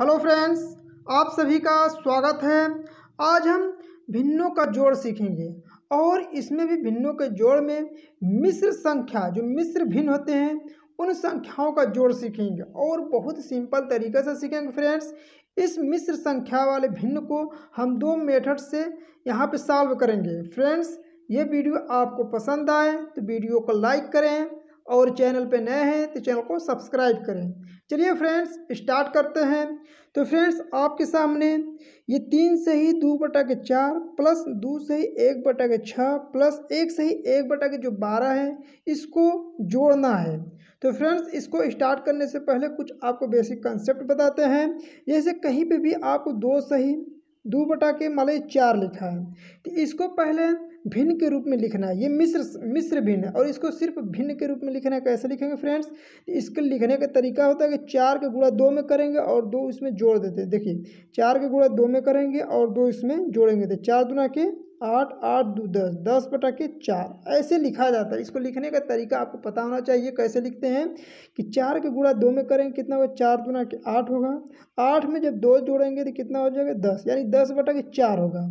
hello friends आप सभी का स्वागत है आज हम भिन्नों का जोड़ सीखेंगे और इसमें भी भिन्नों के जोड़ में मिश्र संख्या जो मिश्र भिन्न होते हैं उन संख्याओं का जोड़ सीखेंगे और बहुत सिंपल तरीके से सीखेंगे फ्रेंड्स इस मिश्र संख्या वाले भिन्न को हम दो मेथड से यहाँ पे सॉल्व करेंगे फ्रेंड्स ये वीडियो आपको पसंद आए तो वीडियो को लाइक करें और चैनल पे नए हैं तो चैनल को सब्सक्राइब करें चलिए फ्रेंड्स स्टार्ट करते हैं तो फ्रेंड्स आपके सामने ये तीन से ही दो बटा के चार प्लस दो से ही एक बटा के छः प्लस एक से ही एक बटा के जो बारह है इसको जोड़ना है तो फ्रेंड्स इसको स्टार्ट करने से पहले कुछ आपको बेसिक कंसेप्ट बताते हैं जैसे कहीं पे भी आपको दो सही दो बटा के माले चार लिखा है तो इसको पहले भिन्न के रूप में लिखना है ये मिश्र मिश्र भिन्न है और इसको सिर्फ भिन्न के रूप में लिखना है कैसे लिखेंगे फ्रेंड्स तो इसके लिखने का तरीका होता है कि चार के गुड़ा दो में करेंगे और दो इसमें जोड़ देते देखिए चार के गुड़ा दो में करेंगे और दो इसमें जोड़ेंगे तो चार दुना के आठ आठ दो दस दस बटा के चार ऐसे लिखा जाता है इसको लिखने का तरीका आपको पता होना चाहिए कैसे लिखते हैं कि चार के गुणा दो में करेंगे कितना होगा चार गुना के आठ होगा आठ में जब दो जोड़ेंगे तो कितना हो जाएगा दस यानी दस बटा के चार होगा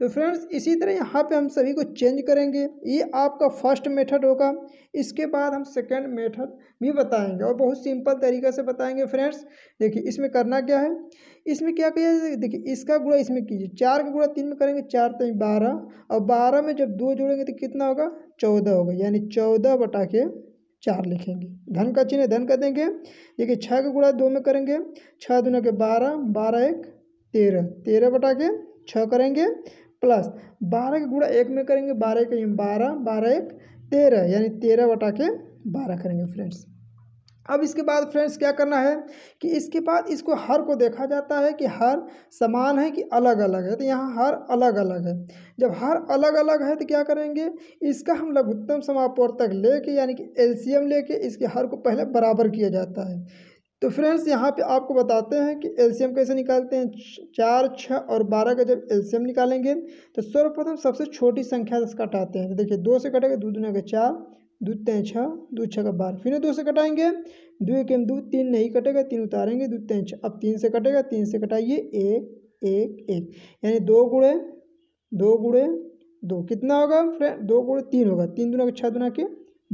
तो फ्रेंड्स इसी तरह यहाँ पे हम सभी को चेंज करेंगे ये आपका फर्स्ट मेथड होगा इसके बाद हम सेकेंड मेथड भी बताएँगे और बहुत सिंपल तरीके से बताएँगे फ्रेंड्स देखिए इसमें करना क्या है इसमें क्या किया देखिए इसका गुणा इसमें कीजिए चार का गुणा तीन में करेंगे चार तो बारह और बारह में जब दो जोड़ेंगे तो कितना होगा चौदह होगा यानी चौदह बटा के चार लिखेंगे धन का चिन्ह धन का देंगे देखिए छः का गुणा दो में करेंगे छः दुना के बारह बारह एक तेरह तेरह बटा के छः करेंगे प्लस बारह का गुणा एक में करेंगे बारह के बारह बारह एक तेरह यानी तेरह बटा के बारह करेंगे फ्रेंड्स अब इसके बाद फ्रेंड्स क्या करना है कि इसके बाद इसको हर को देखा जाता है कि हर समान है कि अलग अलग है तो यहाँ हर अलग अलग है जब हर अलग अलग है तो क्या करेंगे इसका हम लघुत्तम समापोर तक लेके यानी कि एलसीएम लेके इसके हर को पहले बराबर किया जाता है तो फ्रेंड्स यहाँ पे आपको बताते हैं कि एलसीएम कैसे निकालते हैं चार छः और बारह का जब एलसीएम निकालेंगे तो सर्वप्रथम सबसे छोटी संख्या से कटाते हैं तो देखिए दो से कटेगा दो दुनिया के चार दो तय छः दो छः का बारह फिर दो से कटाएंगे दो एक दो तीन नहीं कटेगा तीन उतारेंगे दो तय छः अब तीन से कटेगा तीन से कटाइए एक एक एक यानी दो गुड़े दो गुड़े दो कितना होगा फ्रेंड दो गुड़े तीन होगा तीन दुना के छः दुना के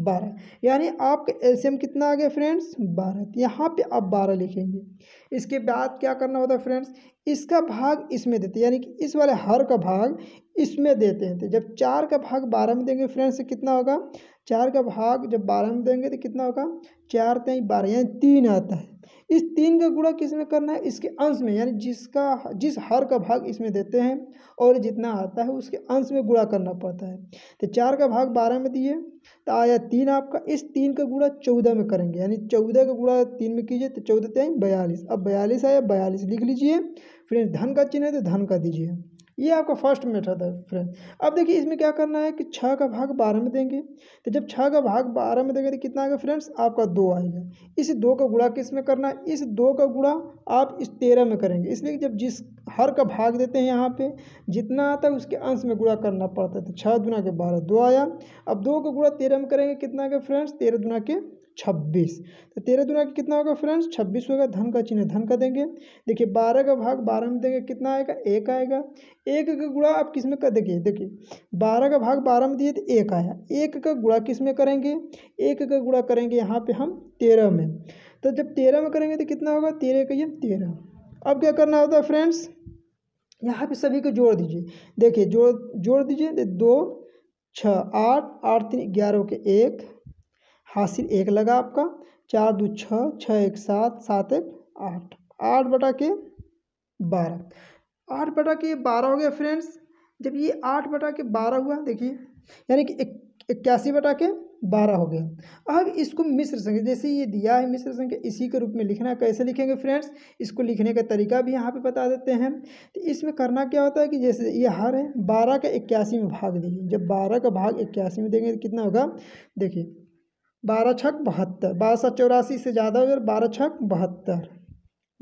बारह यानी आपका एलसीएम कितना आ गया फ्रेंड्स बारह तो यहाँ पे आप बारह लिखेंगे इसके बाद क्या करना होता है फ्रेंड्स इसका भाग इसमें देते हैं यानी कि इस वाले हर का भाग इसमें देते हैं तो जब चार का भाग बारह में देंगे फ्रेंड्स तो कितना होगा चार का भाग जब बारह में देंगे तो कितना होगा चार तेईस बारह यानी तीन आता है इस तीन का गुणा किस में करना है इसके अंश में यानी जिसका जिस हर का भाग इसमें देते हैं और जितना आता है उसके अंश में गुणा करना पड़ता है तो चार का भाग बारह में दिए तो आया तीन आपका इस तीन का गुणा चौदह में करेंगे यानी चौदह का गुणा तीन में कीजिए तो चौदह तेईस बयालीस अब बयालीस आया बयालीस लिख लीजिए फिर धन का चिन्ह है तो धन का दीजिए ये आपका फर्स्ट मेथड है फ्रेंड अब देखिए इसमें क्या करना है कि छः का भाग बारह में देंगे तो जब छः का भाग बारह में देंगे तो कितना आएगा फ्रेंड्स आपका दो आएगा इस दो का गुड़ा किस में करना है इस दो का गुड़ा आप इस तेरह में करेंगे इसलिए जब जिस हर का भाग देते हैं यहाँ पे जितना आता है उसके अंश में गुड़ा करना पड़ता है तो छः दुना के बारह दो आया अब दो का गुड़ा तेरह में करेंगे कितना आएगा फ्रेंड्स तेरह दुना के छब्बीस तो तेरह दुना का कितना होगा फ्रेंड्स छब्बीस होगा धन का चिन्ह धन का देंगे देखिए बारह का भाग बारह में देंगे कितना आएगा एक आएगा एक का गुड़ा आप किस में कर देखिए देखिए बारह का भाग बारह में दिए तो एक आया एक का गुड़ा किस में करेंगे एक का गुड़ा करेंगे यहाँ पे हम तेरह में तो जब तेरह में करेंगे तो कितना होगा तेरह का ये तेरह अब क्या करना होता है फ्रेंड्स यहाँ पे सभी को जोड़ दीजिए देखिए जोड़ जोड़ दीजिए तो दो छः आठ आठ तीन ग्यारह के एक हासिल एक लगा आपका चार दो छः छः एक सात सात एक आठ आठ बटा के बारह आठ बटा के बारह हो गया फ्रेंड्स जब ये आठ बटा के बारह हुआ देखिए यानी कि इक्यासी बटा के बारह हो गया अब इसको मिश्र संख्या जैसे ये दिया है मिश्र संख्या इसी के रूप में लिखना कैसे लिखेंगे फ्रेंड्स इसको लिखने का तरीका भी यहाँ पे बता देते हैं तो इसमें करना क्या होता है कि जैसे ये हर है बारह का इक्यासी में भाग देंगे जब बारह का भाग इक्यासी में देंगे तो कितना होगा देखिए बारह छक बहत्तर बारह सौ चौरासी से ज़्यादा हो गया बारह छक बहत्तर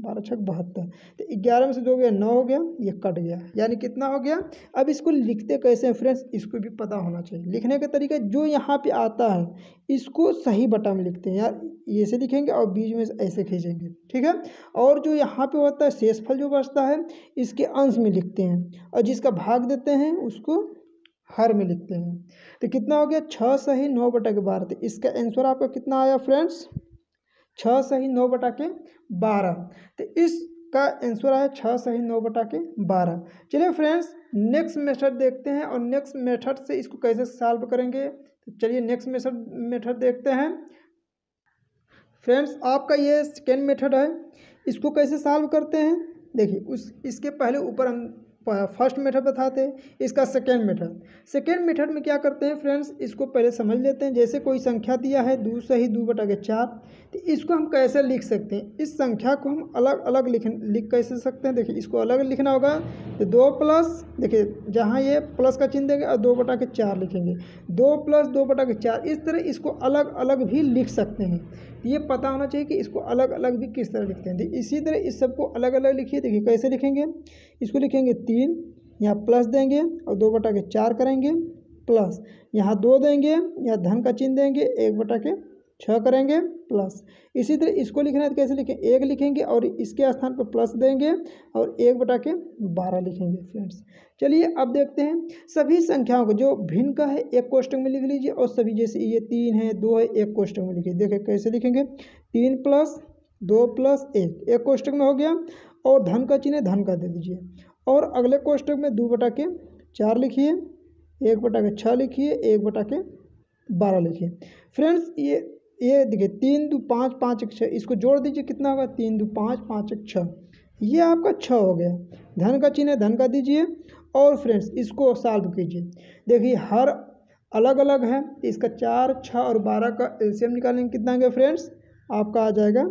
बारह छक बहत्तर तो ग्यारह में से दो गया नौ हो गया ये कट गया यानी कितना हो गया अब इसको लिखते कैसे हैं फ्रेंड्स इसको भी पता होना चाहिए लिखने का तरीका जो यहाँ पे आता है इसको सही बटा में लिखते हैं यार ये से लिखेंगे और बीच में ऐसे खींचेंगे ठीक है और जो यहाँ पे होता है शेषफल जो बचता है इसके अंश में लिखते हैं और जिसका भाग देते हैं उसको हर में लिखते हैं तो कितना हो गया छः सही नौ बटा के बारह तो इसका आंसर आपका कितना आया फ्रेंड्स छः सही नौ बटा के बारह तो इसका आंसर आया छः सही नौ बटा के बारह चलिए फ्रेंड्स नेक्स्ट मेथड देखते हैं और नेक्स्ट मेथड से इसको कैसे सॉल्व करेंगे तो चलिए नेक्स्ट मेथड मेथड देखते हैं फ्रेंड्स आपका ये सेकेंड मेथड है इसको कैसे सॉल्व करते हैं देखिए उस इसके पहले ऊपर हम फर्स्ट मेथड बताते इसका सेकेंड मेथड सेकेंड मेथड में क्या करते हैं फ्रेंड्स इसको पहले समझ लेते हैं जैसे कोई संख्या दिया है दो से ही दो बटा के चार तो इसको हम कैसे लिख सकते हैं इस संख्या को हम अलग अलग लिख लिख कैसे सकते हैं देखिए इसको अलग लिखना होगा तो दो प्लस देखिए जहाँ ये प्लस का चिन्ह देंगे और दो बटा के चार लिखेंगे दो प्लस दो बटा के चार इस तरह इसको अलग अलग भी लिख सकते हैं तो ये पता होना चाहिए कि इसको अलग अलग भी किस तरह लिखते हैं तो इसी तरह इस सबको अलग अलग लिखिए देखिए कैसे लिखेंगे इसको लिखेंगे तीन यहाँ प्लस देंगे और दो बटा के चार करेंगे प्लस यहाँ दो देंगे या धन का चिन्ह देंगे एक बटा के छः करेंगे प्लस इसी तरह इसको लिखना है तो कैसे लिखें एक लिखेंगे और इसके स्थान पर प्लस देंगे और एक बटा के बारह लिखेंगे फ्रेंड्स चलिए अब देखते हैं सभी संख्याओं को जो भिन्न का है एक कोष्टक में लिख लीजिए और सभी जैसे ये तीन है दो है एक कोष्टक में लिखिए देखिए कैसे लिखेंगे तीन प्लस दो प्लस एक एक कोष्टक में हो गया और धन का चिन्ह धन का दे दीजिए और अगले कोष्टक में दो बटा के चार लिखिए एक बटा के छः लिखिए एक बटा के बारह लिखिए फ्रेंड्स ये ये देखिए तीन दो पाँच पाँच एक छः इसको जोड़ दीजिए कितना होगा तीन दो पाँच पाँच एक छः ये आपका छः हो गया धन का चिन्ह धन का दीजिए और फ्रेंड्स इसको सॉल्व कीजिए देखिए हर अलग अलग है इसका चार छः और बारह का एल्शियम निकालेंगे कितना गया फ्रेंड्स आपका आ जाएगा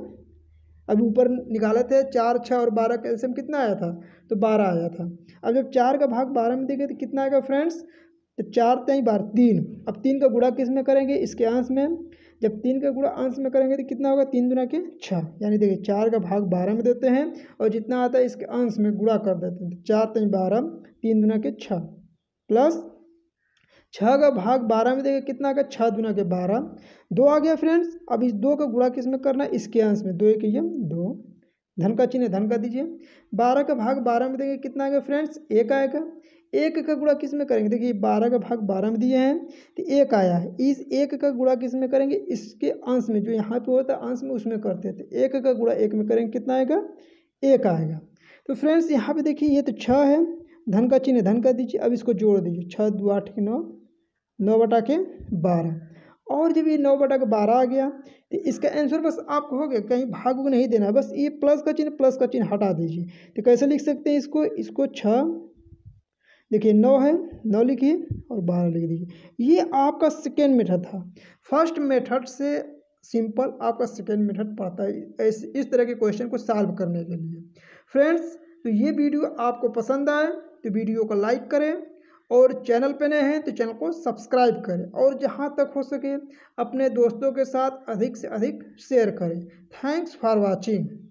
अब ऊपर निकाले थे चार छः और बारह कैल्शियम कितना आया था तो बारह आया था अब जब चार का भाग बारह में देखे तो कितना आएगा फ्रेंड्स तो चार तेई बार तीन अब तीन का गुड़ा किस में करेंगे इसके अंश में जब तीन का गुड़ा अंश में करेंगे तो कितना होगा तीन दुना के छः यानी देखिए चार का भाग बारह में देते हैं और जितना आता है इसके अंश में गुड़ा कर देते हैं तो चार तेई बारह तीन दुना के छः प्लस छः का भाग बारह में देखिए कितना का छः दुना के बारह दो आ गया फ्रेंड्स अब इस दो का गुणा किस में करना है इसके अंश में दो एक ये दो धन का चिन्ह धन का दीजिए बारह का भाग बारह में देखिए कितना आ गया फ्रेंड्स एक आएगा एक का गुणा किस में करेंगे देखिए बारह का भाग बारह में दिए हैं तो एक आया है इस एक का गुणा किस में करेंगे इसके अंश में जो यहाँ पे होता है अंश में उसमें करते थे तो एक का गुणा एक में करेंगे कितना आएगा एक आएगा तो फ्रेंड्स यहाँ पे देखिए ये तो छः है धन का चिन्ह धन कर दीजिए अब इसको जोड़ दीजिए छः दो आठ के नौ नौ बटा के बारह और जब ये नौ बटा के बारह आ गया तो इसका आंसर बस आपको हो गया कहीं भाग को नहीं देना बस ये प्लस का चिन्ह प्लस का चिन्ह हटा दीजिए तो कैसे लिख सकते हैं इसको इसको छः देखिए नौ है नौ लिखिए और बारह लिख दीजिए ये आपका सेकेंड मेथड था फर्स्ट मेथड से सिंपल आपका सेकेंड मेथड पड़ता है इस तरह के क्वेश्चन को सॉल्व करने के लिए फ्रेंड्स तो ये वीडियो आपको पसंद आए तो वीडियो को लाइक करें और चैनल पर नए हैं तो चैनल को सब्सक्राइब करें और जहाँ तक हो सके अपने दोस्तों के साथ अधिक से अधिक शेयर करें थैंक्स फॉर वॉचिंग